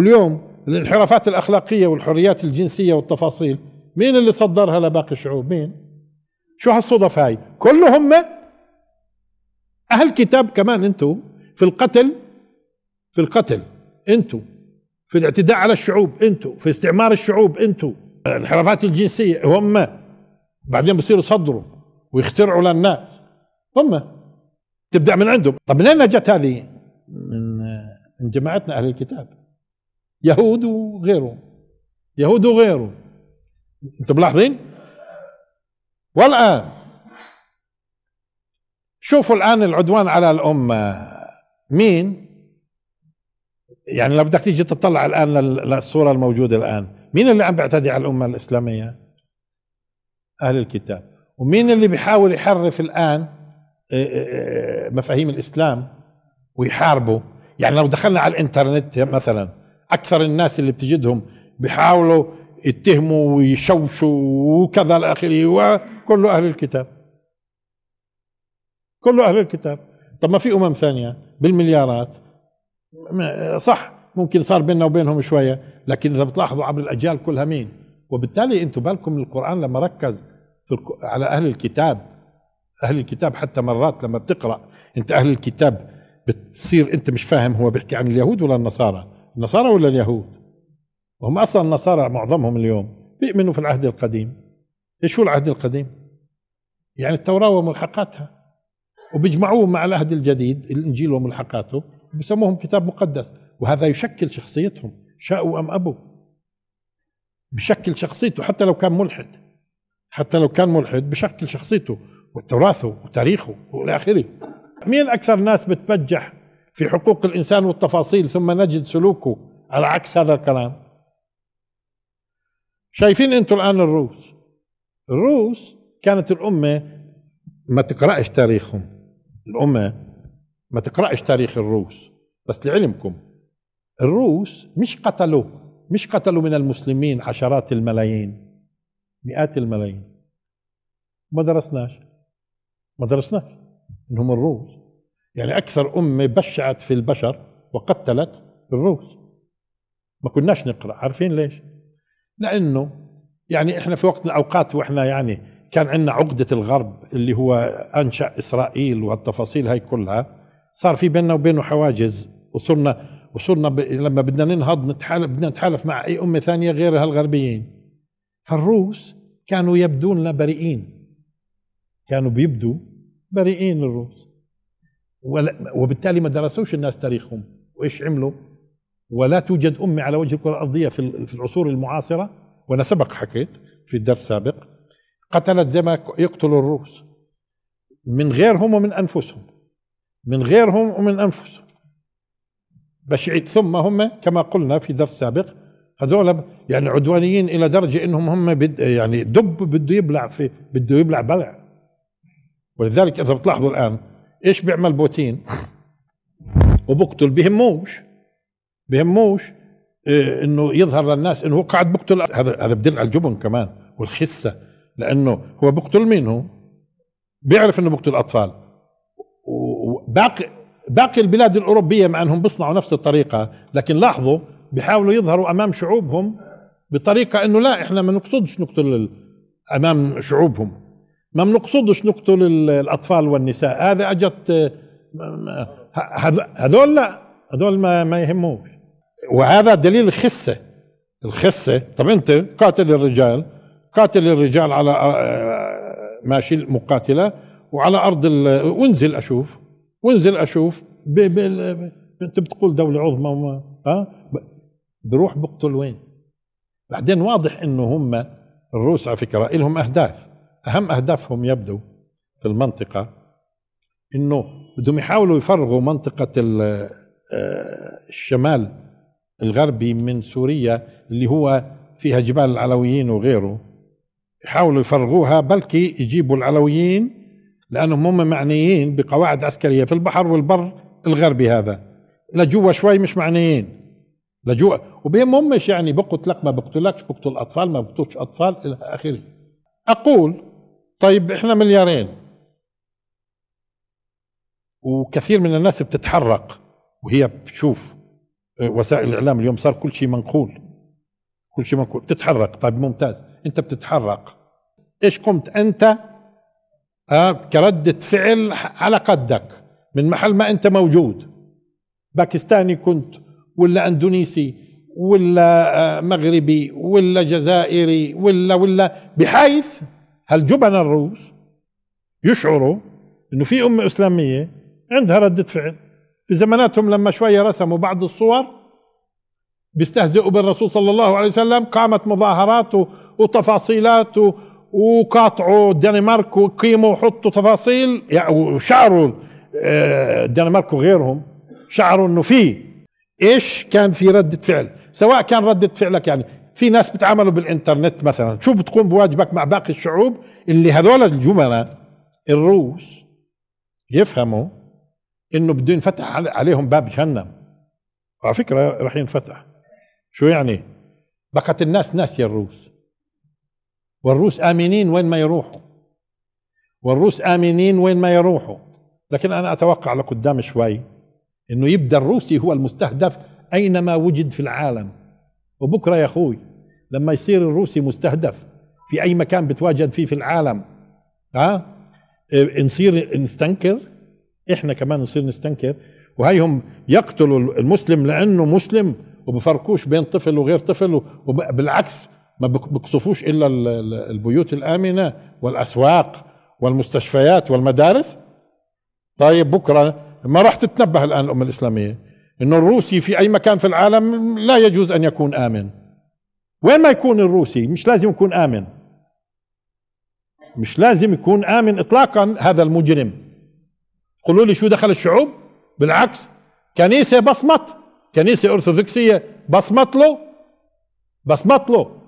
واليوم الانحرافات الاخلاقيه والحريات الجنسيه والتفاصيل مين اللي صدرها لباقي الشعوب مين شو هالصدف هاي كلهم اهل كتاب كمان انتم في القتل في القتل انتم في الاعتداء على الشعوب انتم في استعمار الشعوب انتم الانحرافات الجنسيه هم بعدين بصيروا يصدروا ويخترعوا للناس هم تبدا من عندهم طب منين اجت هذه من من جماعتنا اهل الكتاب يهود وغيره يهود وغيره انتم ملاحظين والآن شوفوا الآن العدوان على الأمة مين يعني لو بدك تيجي تطلع الآن للصورة الموجودة الآن مين اللي عم بيعتدي على الأمة الإسلامية أهل الكتاب ومين اللي بيحاول يحرف الآن آه، آه، آه، مفاهيم الإسلام ويحاربه يعني لو دخلنا على الإنترنت مثلا اكثر الناس اللي بتجدهم بيحاولوا يتهموا ويشوشوا وكذا الى اخره وكله اهل الكتاب كله اهل الكتاب طب ما في امم ثانيه بالمليارات صح ممكن صار بيننا وبينهم شويه لكن اذا بتلاحظوا عبر الاجيال كلها مين وبالتالي انتم بالكم القران لما ركز في على اهل الكتاب اهل الكتاب حتى مرات لما بتقرا انت اهل الكتاب بتصير انت مش فاهم هو بيحكي عن اليهود ولا النصارى النصارى ولا اليهود وهم أصلا النصارى معظمهم اليوم بيؤمنوا في العهد القديم ايش هو العهد القديم يعني التوراة وملحقاتها وبيجمعوه مع العهد الجديد الإنجيل وملحقاته بسموهم كتاب مقدس وهذا يشكل شخصيتهم شاءوا أم أبوا بشكل شخصيته حتى لو كان ملحد حتى لو كان ملحد بشكل شخصيته وتراثه وتاريخه والى اخره مين اكثر ناس بتبجح في حقوق الإنسان والتفاصيل ثم نجد سلوكه على عكس هذا الكلام شايفين أنتم الآن الروس الروس كانت الأمة ما تقرأش تاريخهم الأمة ما تقرأش تاريخ الروس بس لعلمكم الروس مش قتلوا مش قتلوا من المسلمين عشرات الملايين مئات الملايين ما درسناش ما درسناش انهم الروس يعني أكثر أمة بشعت في البشر وقتلت الروس ما كناش نقرأ عارفين ليش لأنه يعني إحنا في وقت الأوقات وإحنا يعني كان عندنا عقدة الغرب اللي هو أنشأ إسرائيل والتفاصيل هاي كلها صار في بيننا وبينه حواجز وصرنا وصرنا ب... لما بدنا ننهض نتحالف بدنا نتحالف مع أي أمة ثانية غير هالغربيين فالروس كانوا يبدون لنا بريئين كانوا بيبدوا بريئين الروس وبالتالي ما درسوش الناس تاريخهم وايش عملوا ولا توجد أمة على وجه الكرة الأرضية في العصور المعاصرة وأنا سبق حكيت في درس سابق قتلت زي ما يقتلوا الروس من غيرهم ومن أنفسهم من غيرهم ومن أنفسهم بشعيد ثم هم كما قلنا في درس سابق هذول يعني عدوانيين إلى درجة إنهم هم بد يعني دب بده يبلع في بده يبلع بلع ولذلك إذا بتلاحظوا الآن ايش بيعمل بوتين وبقتل بهموش بهموش إيه انه يظهر للناس انه هو قاعد بقتل هذا هذا بدل على الجبن كمان والخسه لانه هو بقتل مين هو؟ بيعرف انه بقتل اطفال وباقي باقي البلاد الاوروبيه مع انهم بيصنعوا نفس الطريقه لكن لاحظوا بيحاولوا يظهروا امام شعوبهم بطريقه انه لا احنا ما نقصدش نقتل امام شعوبهم ما بنقصدش نقتل الاطفال والنساء هذا اجت آه، هذول لا هذول ما, ما يهموش وهذا دليل الخسه الخسه طب انت قاتل الرجال قاتل الرجال على آه، ماشي مقاتله وعلى ارض وانزل اشوف وانزل اشوف بي بي انت بتقول دوله عظمى وما ها بروح بقتل وين بعدين واضح انه هم الروس على فكره لهم اهداف أهم أهدافهم يبدو في المنطقة أنه بدهم يحاولوا يفرغوا منطقة آه، الشمال الغربي من سوريا اللي هو فيها جبال العلويين وغيره يحاولوا يفرغوها بلكي يجيبوا العلويين لأنهم هم معنيين بقواعد عسكرية في البحر والبر الغربي هذا لجوا شوي مش معنيين لجوا مش يعني بقتلك ما بقتلكش بقتل أطفال ما بقتلش أطفال إلى آخره أقول طيب احنا مليارين وكثير من الناس بتتحرق وهي بتشوف آه، وسائل الاعلام اليوم صار كل شيء منقول كل شيء منقول بتتحرق طيب ممتاز انت بتتحرق ايش قمت انت آه كردة فعل على قدك من محل ما انت موجود باكستاني كنت ولا اندونيسي ولا آه، مغربي ولا جزائري ولا ولا بحيث هل جبن الروس يشعروا انه في امه اسلاميه عندها رده فعل في زماناتهم لما شويه رسموا بعض الصور بيستهزئوا بالرسول صلى الله عليه وسلم قامت مظاهرات وتفاصيلات وقاطعوا الدنمارك وقيموا وحطوا تفاصيل يعني وشعروا الدنمارك آه، وغيرهم شعروا انه في ايش كان في رده فعل سواء كان رده فعلك يعني في ناس بتعاملوا بالانترنت مثلا شو بتقوم بواجبك مع باقي الشعوب اللي هذول الجملاء الروس يفهموا انه بده ينفتح عليهم باب جهنم وعلى فكره رح ينفتح شو يعني بقت الناس ناسيه الروس والروس امنين وين ما يروحوا والروس امنين وين ما يروحوا لكن انا اتوقع لقدام شوي انه يبدا الروسي هو المستهدف اينما وجد في العالم وبكره يا اخوي لما يصير الروسي مستهدف في اي مكان بتواجد فيه في العالم ها أه؟ نصير نستنكر احنا كمان نصير نستنكر وهيهم يقتلوا المسلم لانه مسلم وبفرقوش بين طفل وغير طفل وبالعكس ما بقصفوش الا البيوت الامنه والاسواق والمستشفيات والمدارس طيب بكره ما راح تتنبه الان الامه الاسلاميه انه الروسي في اي مكان في العالم لا يجوز ان يكون امن وين ما يكون الروسي مش لازم يكون آمن مش لازم يكون آمن إطلاقا هذا المجرم قولوا لي شو دخل الشعوب بالعكس كنيسة بصمت كنيسة أرثوذكسية بصمت له بصمت له